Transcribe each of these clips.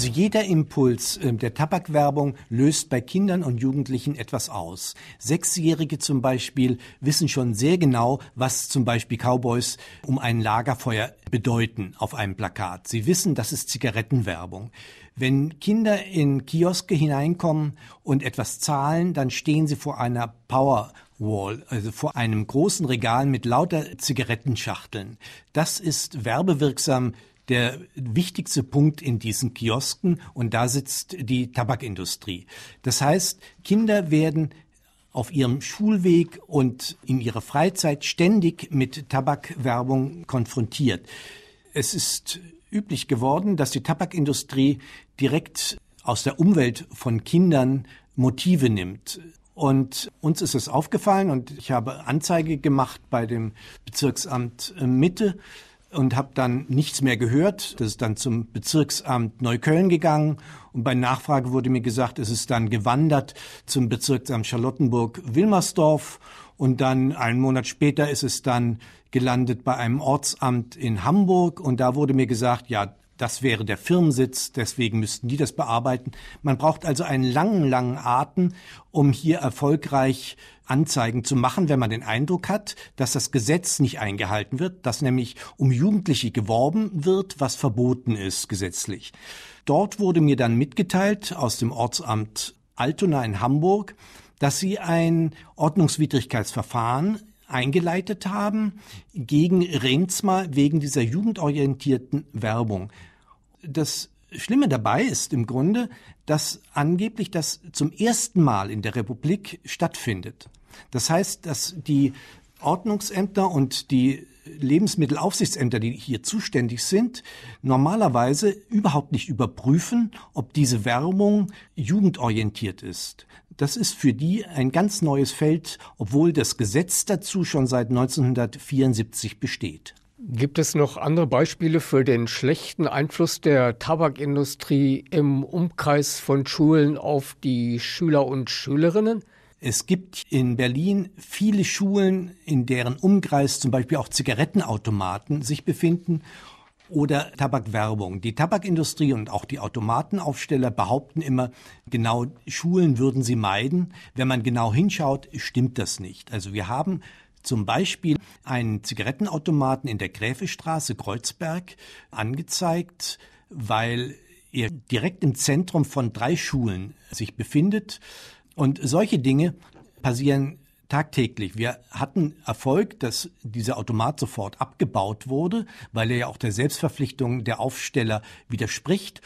Also jeder Impuls ähm, der Tabakwerbung löst bei Kindern und Jugendlichen etwas aus. Sechsjährige zum Beispiel wissen schon sehr genau, was zum Beispiel Cowboys um ein Lagerfeuer bedeuten auf einem Plakat. Sie wissen, das ist Zigarettenwerbung. Wenn Kinder in Kioske hineinkommen und etwas zahlen, dann stehen sie vor einer Power Wall, also vor einem großen Regal mit lauter Zigarettenschachteln. Das ist werbewirksam der wichtigste Punkt in diesen Kiosken und da sitzt die Tabakindustrie. Das heißt, Kinder werden auf ihrem Schulweg und in ihrer Freizeit ständig mit Tabakwerbung konfrontiert. Es ist üblich geworden, dass die Tabakindustrie direkt aus der Umwelt von Kindern Motive nimmt. Und uns ist es aufgefallen und ich habe Anzeige gemacht bei dem Bezirksamt äh, Mitte und habe dann nichts mehr gehört. Das ist dann zum Bezirksamt Neukölln gegangen und bei Nachfrage wurde mir gesagt, es ist dann gewandert zum Bezirksamt Charlottenburg-Wilmersdorf und dann einen Monat später ist es dann gelandet bei einem Ortsamt in Hamburg und da wurde mir gesagt, ja, das wäre der Firmensitz, deswegen müssten die das bearbeiten. Man braucht also einen langen, langen Atem, um hier erfolgreich Anzeigen zu machen, wenn man den Eindruck hat, dass das Gesetz nicht eingehalten wird, dass nämlich um Jugendliche geworben wird, was verboten ist gesetzlich. Dort wurde mir dann mitgeteilt aus dem Ortsamt Altona in Hamburg, dass sie ein Ordnungswidrigkeitsverfahren eingeleitet haben gegen Remzma wegen dieser jugendorientierten Werbung das Schlimme dabei ist im Grunde, dass angeblich das zum ersten Mal in der Republik stattfindet. Das heißt, dass die Ordnungsämter und die Lebensmittelaufsichtsämter, die hier zuständig sind, normalerweise überhaupt nicht überprüfen, ob diese Werbung jugendorientiert ist. Das ist für die ein ganz neues Feld, obwohl das Gesetz dazu schon seit 1974 besteht. Gibt es noch andere Beispiele für den schlechten Einfluss der Tabakindustrie im Umkreis von Schulen auf die Schüler und Schülerinnen? Es gibt in Berlin viele Schulen, in deren Umkreis zum Beispiel auch Zigarettenautomaten sich befinden oder Tabakwerbung. Die Tabakindustrie und auch die Automatenaufsteller behaupten immer, genau Schulen würden sie meiden. Wenn man genau hinschaut, stimmt das nicht. Also wir haben zum Beispiel einen Zigarettenautomaten in der Gräfestraße Kreuzberg angezeigt, weil er direkt im Zentrum von drei Schulen sich befindet. Und solche Dinge passieren tagtäglich. Wir hatten Erfolg, dass dieser Automat sofort abgebaut wurde, weil er ja auch der Selbstverpflichtung der Aufsteller widerspricht.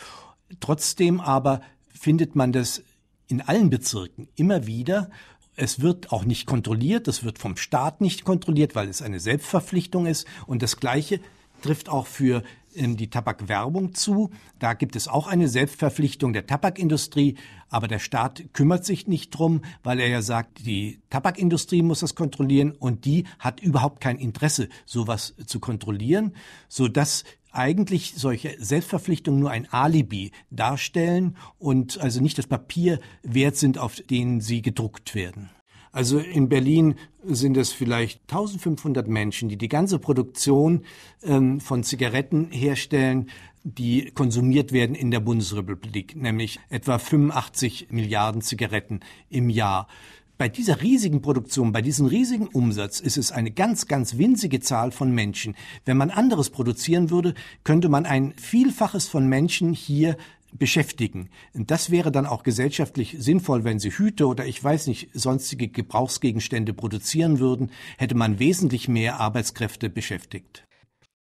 Trotzdem aber findet man das in allen Bezirken immer wieder es wird auch nicht kontrolliert, es wird vom Staat nicht kontrolliert, weil es eine Selbstverpflichtung ist. Und das Gleiche trifft auch für ähm, die Tabakwerbung zu. Da gibt es auch eine Selbstverpflichtung der Tabakindustrie, aber der Staat kümmert sich nicht drum, weil er ja sagt, die Tabakindustrie muss das kontrollieren und die hat überhaupt kein Interesse, sowas zu kontrollieren, sodass eigentlich solche Selbstverpflichtungen nur ein Alibi darstellen und also nicht das Papier wert sind, auf denen sie gedruckt werden. Also in Berlin sind es vielleicht 1500 Menschen, die die ganze Produktion ähm, von Zigaretten herstellen, die konsumiert werden in der Bundesrepublik, nämlich etwa 85 Milliarden Zigaretten im Jahr bei dieser riesigen Produktion, bei diesem riesigen Umsatz ist es eine ganz, ganz winzige Zahl von Menschen. Wenn man anderes produzieren würde, könnte man ein Vielfaches von Menschen hier beschäftigen. Das wäre dann auch gesellschaftlich sinnvoll, wenn sie Hüte oder ich weiß nicht, sonstige Gebrauchsgegenstände produzieren würden, hätte man wesentlich mehr Arbeitskräfte beschäftigt.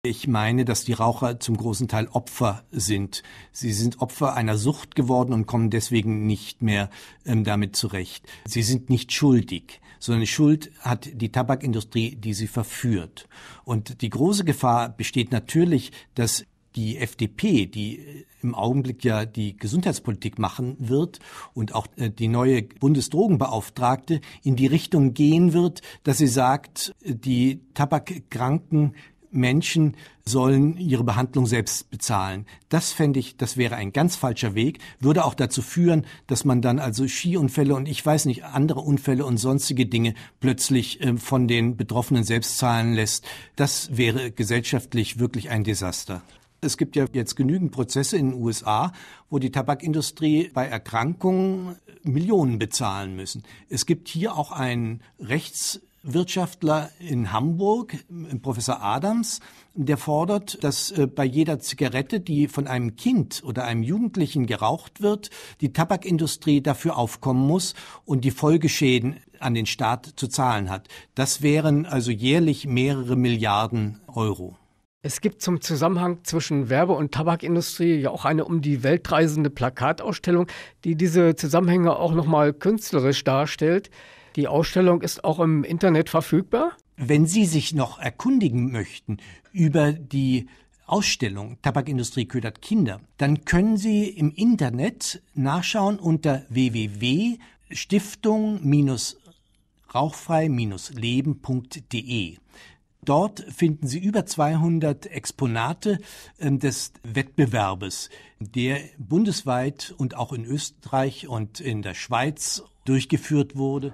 Ich meine, dass die Raucher zum großen Teil Opfer sind. Sie sind Opfer einer Sucht geworden und kommen deswegen nicht mehr ähm, damit zurecht. Sie sind nicht schuldig, sondern Schuld hat die Tabakindustrie, die sie verführt. Und die große Gefahr besteht natürlich, dass die FDP, die äh, im Augenblick ja die Gesundheitspolitik machen wird und auch äh, die neue Bundesdrogenbeauftragte in die Richtung gehen wird, dass sie sagt, äh, die Tabakkranken Menschen sollen ihre Behandlung selbst bezahlen. Das fände ich, das wäre ein ganz falscher Weg, würde auch dazu führen, dass man dann also Skiunfälle und ich weiß nicht, andere Unfälle und sonstige Dinge plötzlich ähm, von den Betroffenen selbst zahlen lässt. Das wäre gesellschaftlich wirklich ein Desaster. Es gibt ja jetzt genügend Prozesse in den USA, wo die Tabakindustrie bei Erkrankungen Millionen bezahlen müssen. Es gibt hier auch einen Rechts Wirtschaftler in Hamburg, Professor Adams, der fordert, dass äh, bei jeder Zigarette, die von einem Kind oder einem Jugendlichen geraucht wird, die Tabakindustrie dafür aufkommen muss und die Folgeschäden an den Staat zu zahlen hat. Das wären also jährlich mehrere Milliarden Euro. Es gibt zum Zusammenhang zwischen Werbe- und Tabakindustrie ja auch eine um die Welt reisende Plakatausstellung, die diese Zusammenhänge auch nochmal künstlerisch darstellt. Die Ausstellung ist auch im Internet verfügbar. Wenn Sie sich noch erkundigen möchten über die Ausstellung Tabakindustrie ködert Kinder, dann können Sie im Internet nachschauen unter www.stiftung-rauchfrei-leben.de. Dort finden Sie über 200 Exponate ähm, des Wettbewerbes, der bundesweit und auch in Österreich und in der Schweiz durchgeführt wurde.